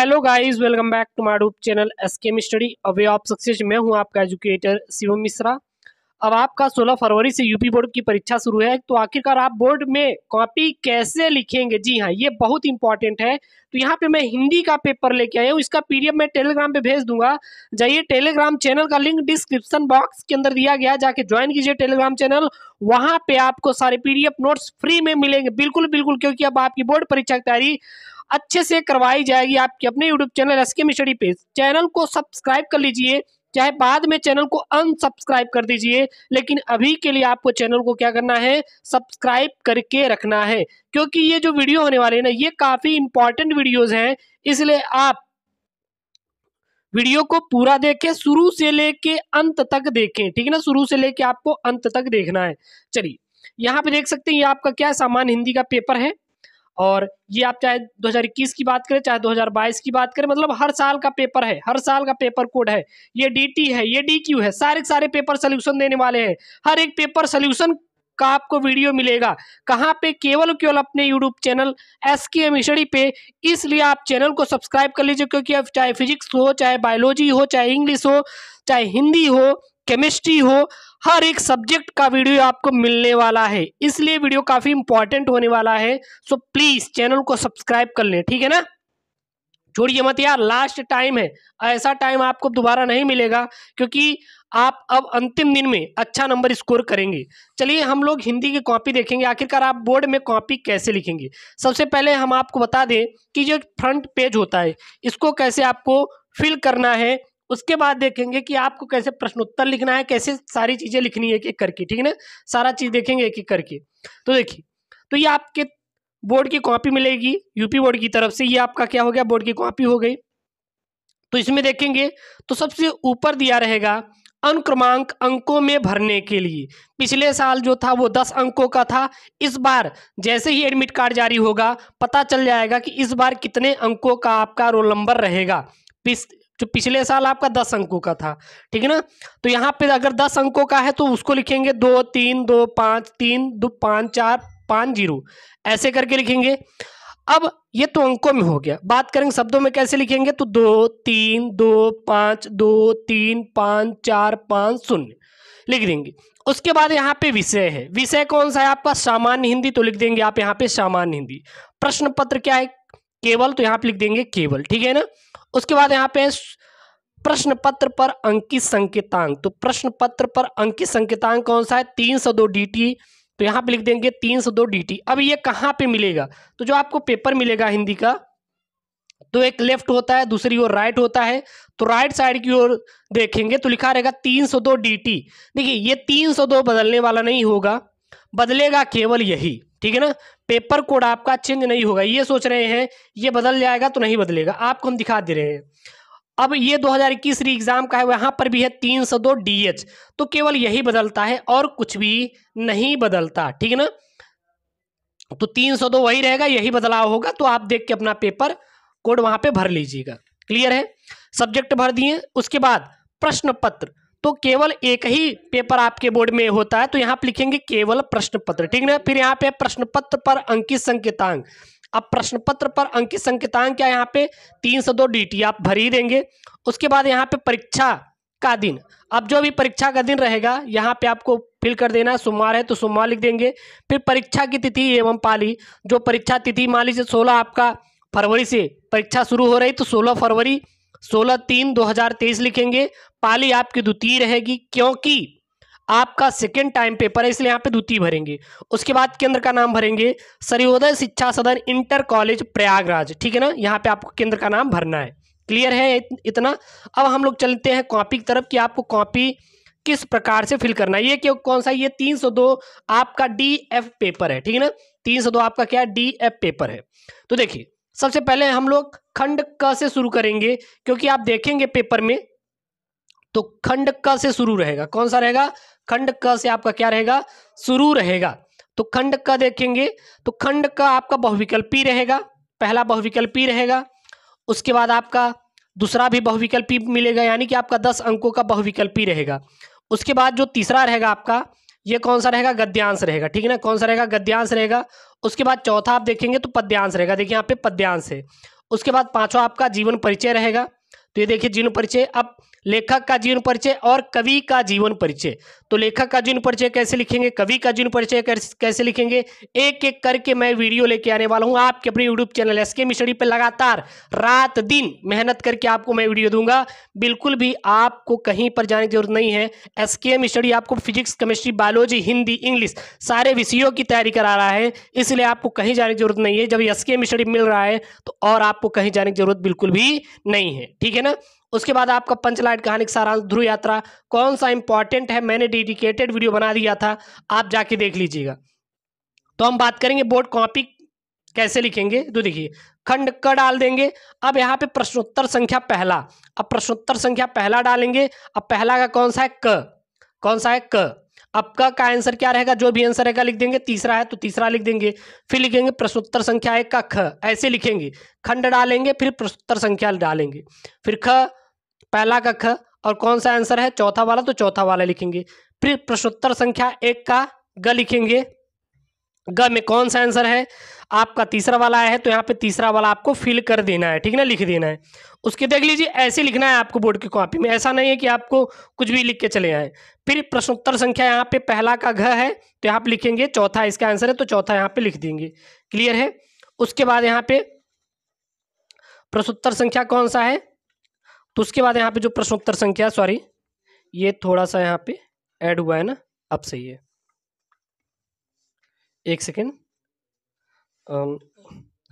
Hello guys welcome back to मारूप channel S K study away of success मैं हूं आपका एजुकेटर शिवम मिश्रा अब आपका 16 फरवरी से यूपी बोर्ड की परीक्षा शुरू है तो आखिरकार आप बोर्ड में कॉपी कैसे लिखेंगे जी हाँ ये बहुत इंपॉर्टेंट है तो यहाँ पे मैं हिंदी का पेपर लेके आया हूँ इसका पीडीएफ मैं टेलीग्राम पे भेज दूंगा जाइए टेलीग्राम चैनल का लिंक डिस्क्रिप्शन बॉक्स के अंदर दिया गया जाके ज्वाइन कीजिए टेलीग्राम चैनल वहाँ पे आपको सारे पीडीएफ नोट्स फ्री में मिलेंगे बिल्कुल बिल्कुल क्योंकि अब आपकी बोर्ड परीक्षा की तैयारी अच्छे से करवाई जाएगी आपके अपने यूट्यूब चैनल एस के मिश्री पे चैनल को सब्सक्राइब कर लीजिए चाहे बाद में चैनल को अनसब्सक्राइब कर दीजिए लेकिन अभी के लिए आपको चैनल को क्या करना है सब्सक्राइब करके रखना है क्योंकि ये जो वीडियो होने वाले हैं ना ये काफ़ी इंपॉर्टेंट वीडियोज़ हैं इसलिए आप वीडियो को पूरा देखें शुरू से लेके अंत तक देखें ठीक है ना शुरू से लेके आपको अंत तक देखना है चलिए यहाँ पे देख सकते हैं ये आपका क्या सामान हिंदी का पेपर है और ये आप चाहे 2021 की बात करें चाहे 2022 की बात करें मतलब हर साल का पेपर है हर साल का पेपर कोड है ये डी है ये डी है सारे सारे पेपर सोल्यूशन देने वाले हैं हर एक पेपर सोल्यूशन का आपको वीडियो मिलेगा कहाँ पे केवल केवल अपने यूट्यूब चैनल एस के मिशरी पे इसलिए आप चैनल को सब्सक्राइब कर लीजिए क्योंकि अब चाहे फिजिक्स हो चाहे बायोलॉजी हो चाहे इंग्लिश हो चाहे हिंदी हो केमिस्ट्री हो हर एक सब्जेक्ट का वीडियो आपको मिलने वाला है इसलिए वीडियो काफ़ी इंपॉर्टेंट होने वाला है सो प्लीज़ चैनल को सब्सक्राइब कर लें ठीक है ना छोड़िए मत यार लास्ट टाइम है ऐसा टाइम आपको दोबारा नहीं मिलेगा क्योंकि आप अब अंतिम दिन में अच्छा नंबर स्कोर करेंगे चलिए हम लोग हिंदी की कॉपी देखेंगे आखिरकार आप बोर्ड में कॉपी कैसे लिखेंगे सबसे पहले हम आपको बता दें कि जो फ्रंट पेज होता है इसको कैसे आपको फिल करना है उसके बाद देखेंगे कि आपको कैसे प्रश्न उत्तर लिखना है कैसे सारी चीज़ें लिखनी है एक एक करके ठीक है ना सारा चीज़ देखेंगे एक एक करके तो देखिए तो ये आपके बोर्ड की कॉपी मिलेगी यूपी बोर्ड की तरफ से ये आपका क्या हो गया बोर्ड की कॉपी हो गई तो इसमें देखेंगे तो सबसे ऊपर दिया रहेगा अनुक्रमांक अंकों में भरने के लिए पिछले साल जो था वो दस अंकों का था इस बार जैसे ही एडमिट कार्ड जारी होगा पता चल जाएगा कि इस बार कितने अंकों का आपका रोल नंबर रहेगा जो पिछले साल आपका दस अंकों का था ठीक है ना तो यहाँ पे अगर दस अंकों का है तो उसको लिखेंगे दो तीन दो पाँच तीन दो पाँच चार पाँच जीरो ऐसे करके लिखेंगे अब ये तो अंकों में हो गया बात करेंगे शब्दों में कैसे लिखेंगे तो दो तीन दो पाँच दो तीन पाँच चार पाँच शून्य लिख देंगे उसके बाद यहाँ पे विषय है विषय कौन सा है आपका सामान्य हिंदी तो लिख देंगे आप यहाँ पे सामान्य हिंदी प्रश्न पत्र क्या है केवल तो यहाँ पे लिख देंगे केवल ठीक है ना उसके बाद यहाँ पे प्रश्न पत्र पर अंकित संकेतांक तो प्रश्न पत्र पर अंकित संकेतांक कौन सा है तीन सौ दो डी टी तो यहाँ पे लिख देंगे तीन सौ दो डी टी अब ये कहाँ पे मिलेगा तो जो आपको पेपर मिलेगा हिंदी का तो एक लेफ्ट होता है दूसरी ओर राइट होता है तो राइट साइड की ओर देखेंगे तो लिखा रहेगा तीन सौ दो डी टी देखिए ये तीन सौ दो बदलने वाला नहीं होगा बदलेगा केवल यही ठीक है ना पेपर कोड आपका चेंज नहीं होगा ये सोच रहे हैं ये बदल जाएगा तो नहीं बदलेगा आपको हम दिखा दे रहे हैं अब ये 2021 री एग्ज़ाम का है वहां पर भी है 302 डीएच तो केवल यही बदलता है और कुछ भी नहीं बदलता ठीक है ना तो तीन सौ दो वही रहेगा यही बदलाव होगा तो आप देख के अपना पेपर कोड वहां पे भर लीजिएगा क्लियर है सब्जेक्ट भर दिए उसके बाद प्रश्न पत्र तो केवल एक ही पेपर आपके बोर्ड में होता है तो यहाँ पर लिखेंगे केवल प्रश्न पत्र ठीक ना फिर यहाँ पे प्रश्न पत्र पर अंकित संकेतांक अब प्रश्न पत्र पर अंकित संकेतांक क्या यहाँ पे तीन सौ दो डी आप भर ही देंगे उसके बाद यहाँ पे परीक्षा का दिन अब जो भी परीक्षा का दिन रहेगा यहाँ पे आपको फिल कर देना है सोमवार है तो सोमवार लिख देंगे फिर परीक्षा की तिथि एवं पाली जो परीक्षा तिथि मान लीजिए सोलह आपका फरवरी से परीक्षा शुरू हो रही तो सोलह फरवरी सोलह तीन दो हजार तेईस लिखेंगे पाली आपकी द्वितीय रहेगी क्योंकि आपका सेकेंड टाइम पेपर है इसलिए यहाँ पे द्वितीय भरेंगे उसके बाद केंद्र का नाम भरेंगे सर्योदय शिक्षा सदन इंटर कॉलेज प्रयागराज ठीक है ना यहाँ पे आपको केंद्र का नाम भरना है क्लियर है इतना अब हम लोग चलते हैं कॉपी की तरफ कि आपको कॉपी किस प्रकार से फिल करना है ये क्यों कौन सा ये तीन सौ दो आपका डी एफ पेपर है ठीक है ना तीन सौ दो आपका क्या डी एफ पेपर है तो देखिए सबसे पहले हम लोग खंड क से शुरू करेंगे क्योंकि आप देखेंगे पेपर में तो खंड क से शुरू रहेगा कौन सा रहेगा खंड क से आपका क्या रहेगा शुरू रहेगा तो खंड क देखेंगे तो खंड क आपका बहुविकल्पी रहेगा पहला बहुविकल्पी रहेगा उसके बाद आपका दूसरा भी बहुविकल्पी मिलेगा यानी कि आपका दस अंकों का बहुविकल्पी रहेगा उसके बाद जो तीसरा रहेगा आपका ये कौन सा रहेगा गद्यांश रहेगा ठीक है ना कौन सा रहेगा गद्यांश रहेगा उसके बाद चौथा आप देखेंगे तो पद्यांश रहेगा देखिए यहाँ पे पद्यांश है उसके बाद पांचवा आपका जीवन परिचय रहेगा तो ये देखिए जीवन परिचय अब लेखक का जीवन परिचय और कवि का जीवन परिचय तो लेखक का जीवन परिचय कैसे लिखेंगे कवि का जीवन परिचय कैसे लिखेंगे एक एक करके मैं वीडियो लेके आने वाला हूँ आपके अपने यूट्यूब चैनल एस के मिश्री पर लगातार रात दिन मेहनत करके आपको मैं वीडियो दूंगा बिल्कुल भी आपको कहीं पर जाने की जरूरत नहीं है एस के एम आपको physics chemistry biology Hindi English सारे विषयों की तैयारी करा रहा है इसलिए आपको कहीं जाने की जरूरत नहीं है जब एस के मिल रहा है तो और आपको कहीं जाने की जरूरत बिल्कुल भी नहीं है ठीक है ना उसके बाद आपका पंचलाइट का सारांश ध्रुव यात्रा कौन सा इंपॉर्टेंट है मैंने डेडिकेटेड वीडियो बना दिया था आप जाके देख लीजिएगा तो हम बात करेंगे बोर्ड कॉपी कैसे लिखेंगे तो देखिए खंड क डाल देंगे अब यहाँ पे प्रश्नोत्तर संख्या पहला अब प्रश्नोत्तर संख्या पहला डालेंगे अब पहला का कौन सा है क कौन सा है क अब क का आंसर क्या रहेगा जो भी आंसर रहेगा लिख देंगे तीसरा है तो तीसरा लिख देंगे फिर लिखेंगे प्रश्नोत्तर संख्या एक का ख ऐसे लिखेंगे खंड डालेंगे फिर प्रश्नोत्तर संख्या डालेंगे फिर ख पहला का ख और कौन सा आंसर है चौथा वाला तो चौथा वाला लिखेंगे फिर प्रश्नोत्तर संख्या एक का ग लिखेंगे ग में कौन सा आंसर है आपका तीसरा वाला है तो यहाँ पे तीसरा वाला आपको फिल कर देना है ठीक है ना लिख देना है उसके देख लीजिए ऐसे लिखना है आपको बोर्ड की कॉपी में ऐसा नहीं है कि आपको कुछ भी लिख के चले आए फिर प्रश्नोत्तर संख्या यहाँ पे पहला का घ है तो यहाँ पे लिखेंगे चौथा इसका आंसर है तो चौथा यहाँ पे लिख देंगे क्लियर है उसके बाद यहाँ पे प्रश्नोत्तर संख्या कौन सा है तो उसके बाद यहाँ पे जो प्रश्नोत्तर संख्या सॉरी ये थोड़ा सा यहाँ पे ऐड हुआ है ना अब सही है एक सेकेंड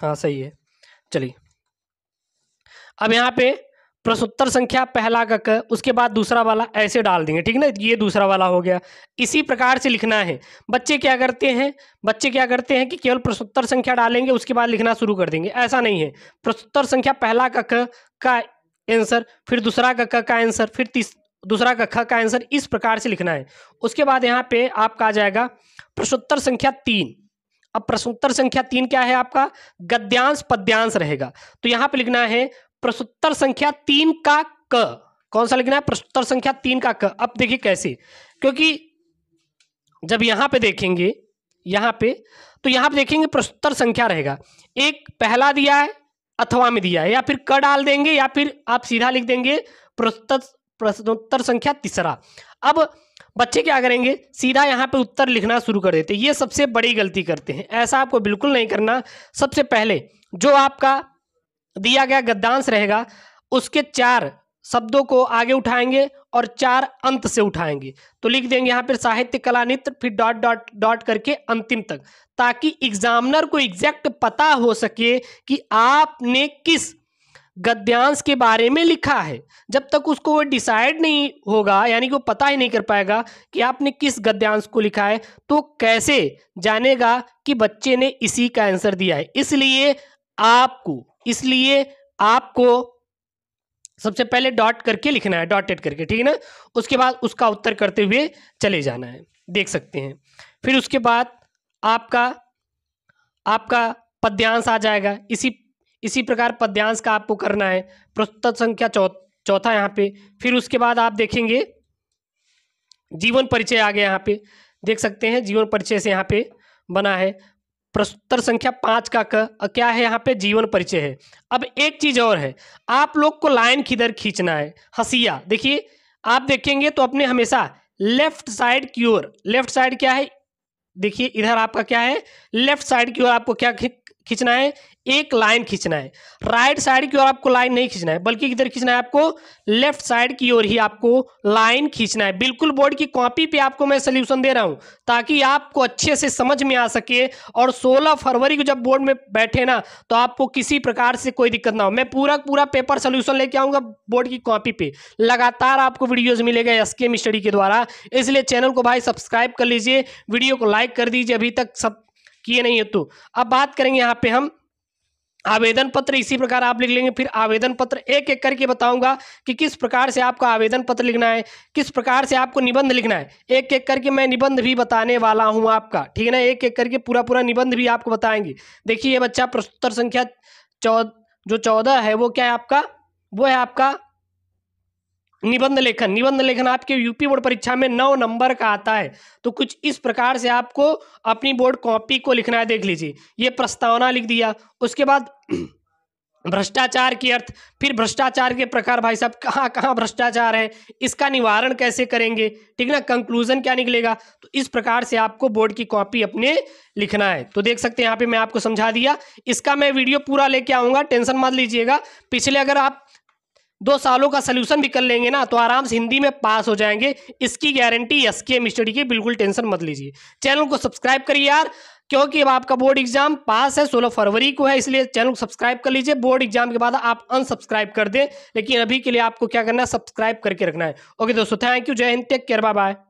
हाँ सही है चलिए अब यहाँ पे प्रश्नोत्तर संख्या पहला का क उसके बाद दूसरा वाला ऐसे डाल देंगे ठीक ना ये दूसरा वाला हो गया इसी प्रकार से लिखना है बच्चे क्या करते हैं बच्चे क्या करते हैं कि केवल प्रश्नोत्तर संख्या डालेंगे उसके बाद लिखना शुरू कर देंगे ऐसा नहीं है प्रश्नोत्तर संख्या पहला का क का आंसर फिर दूसरा कक्का का आंसर फिर तीस दूसरा ख का आंसर इस प्रकार से लिखना है उसके बाद यहाँ पे आपका आ जाएगा प्रश्नोत्तर संख्या तीन अब प्रश्नोत्तर संख्या तीन क्या है आपका गद्यांश पद्यांश रहेगा तो यहाँ पे लिखना है प्रश्नोत्तर संख्या तीन का क कौन सा लिखना है प्रश्नोत्तर संख्या तीन का क अब देखिए कैसे क्योंकि जब यहाँ पे देखेंगे यहाँ पे तो यहाँ पे देखेंगे प्रश्नोत्तर संख्या रहेगा एक पहला दिया है अथवा में दिया है या फिर क डाल देंगे या फिर आप सीधा लिख देंगे प्रस्तुत प्रश्नोत्तर संख्या तीसरा अब बच्चे क्या करेंगे सीधा यहाँ पे उत्तर लिखना शुरू कर देते ये सबसे बड़ी गलती करते हैं ऐसा आपको बिल्कुल नहीं करना सबसे पहले जो आपका दिया गया गद्दांश रहेगा उसके चार शब्दों को आगे उठाएंगे और चार अंत से उठाएंगे तो लिख देंगे यहाँ पर साहित्य कला नित्र फिर डॉट डॉट डॉट करके अंतिम तक ताकि एग्जामिनर को एग्जैक्ट पता हो सके कि आपने किस गद्यांश के बारे में लिखा है जब तक उसको वो डिसाइड नहीं होगा यानी कि वो पता ही नहीं कर पाएगा कि आपने किस गद्यांश को लिखा है तो कैसे जानेगा कि बच्चे ने इसी का आंसर दिया है इसलिए आपको इसलिए आपको सबसे पहले डॉट करके लिखना है डॉटेड करके ठीक है ना उसके बाद उसका उत्तर करते हुए चले जाना है देख सकते हैं फिर उसके बाद आपका आपका पद्यांश आ जाएगा इसी इसी प्रकार पद्यांश का आपको करना है प्रस्तुत संख्या चौ चौथा यहाँ पे फिर उसके बाद आप देखेंगे जीवन परिचय आ गया यहाँ पे देख सकते हैं जीवन परिचय से यहाँ पे बना है प्रश्नोत्तर संख्या पांच का क्या है यहाँ पे जीवन परिचय है अब एक चीज़ और है आप लोग को लाइन किधर खींचना है हसिया देखिए आप देखेंगे तो अपने हमेशा लेफ्ट साइड की ओर लेफ्ट साइड क्या है देखिए इधर आपका क्या है लेफ्ट साइड की ओर आपको क्या खींचना है एक लाइन खींचना है राइट साइड की ओर आपको लाइन नहीं खींचना है बल्कि किधर खींचना है आपको लेफ्ट साइड की ओर ही आपको लाइन खींचना है बिल्कुल बोर्ड की कॉपी पे आपको मैं सोल्यूशन दे रहा हूं ताकि आपको अच्छे से समझ में आ सके और 16 फरवरी को जब बोर्ड में बैठे ना तो आपको किसी प्रकार से कोई दिक्कत ना हो मैं पूरा पूरा पेपर सोल्यूशन लेके आऊंगा बोर्ड की कॉपी पे लगातार आपको वीडियोज मिलेगा एस स्टडी के द्वारा इसलिए चैनल को भाई सब्सक्राइब कर लीजिए वीडियो को लाइक कर दीजिए अभी तक सब किए नहीं हेतु तो। अब बात करेंगे यहाँ पे हम आवेदन पत्र इसी प्रकार आप लिख लेंगे फिर आवेदन पत्र एक एक करके बताऊंगा कि किस प्रकार से आपको आवेदन पत्र लिखना है किस प्रकार से आपको निबंध लिखना है एक एक करके मैं निबंध भी बताने वाला हूं आपका ठीक है ना एक एक करके पूरा पूरा निबंध भी आपको बताएंगे देखिए ये बच्चा प्रश्नोत्तर संख्या चौ जो चौदह है वो क्या है आपका वो है आपका निबंध लेखन निबंध लेखन आपके यूपी बोर्ड परीक्षा में नौ नंबर का आता है तो कुछ इस प्रकार से आपको अपनी बोर्ड कॉपी को लिखना है देख लीजिए ये प्रस्तावना लिख दिया उसके बाद भ्रष्टाचार के अर्थ फिर भ्रष्टाचार के प्रकार भाई साहब कहाँ कहाँ भ्रष्टाचार है इसका निवारण कैसे करेंगे ठीक ना कंक्लूजन क्या निकलेगा तो इस प्रकार से आपको बोर्ड की कॉपी अपने लिखना है तो देख सकते हैं यहाँ पे मैं आपको समझा दिया इसका मैं वीडियो पूरा लेके आऊँगा टेंशन मत लीजिएगा पिछले अगर आप दो सालों का सोल्यूशन भी कर लेंगे ना तो आराम से हिंदी में पास हो जाएंगे इसकी गारंटी एस के स्टडी की बिल्कुल टेंशन मत लीजिए चैनल को सब्सक्राइब करिए यार क्योंकि अब आपका बोर्ड एग्जाम पास है सोलह फरवरी को है इसलिए चैनल को सब्सक्राइब कर लीजिए बोर्ड एग्जाम के बाद आप अनसब्सक्राइब कर दें लेकिन अभी के लिए आपको क्या करना है सब्सक्राइब करके रखना है ओके दोस्तों thank you Jai Hind take care bye bye